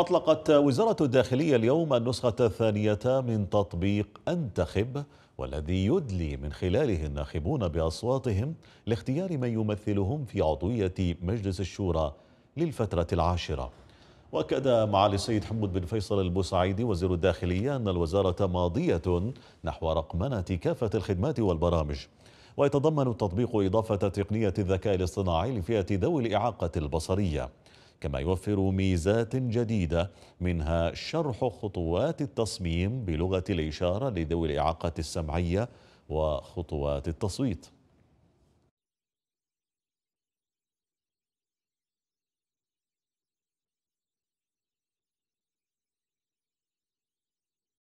أطلقت وزارة الداخلية اليوم النسخة الثانية من تطبيق أنتخب والذي يدلي من خلاله الناخبون بأصواتهم لاختيار من يمثلهم في عضوية مجلس الشورى للفترة العاشرة وأكد معالي السيد حمود بن فيصل البوسعيدي وزير الداخلية أن الوزارة ماضية نحو رقمنة كافة الخدمات والبرامج ويتضمن التطبيق إضافة تقنية الذكاء الاصطناعي لفئة ذوي الإعاقة البصرية كما يوفر ميزات جديدة منها شرح خطوات التصميم بلغة الإشارة لذوي الإعاقة السمعية وخطوات التصويت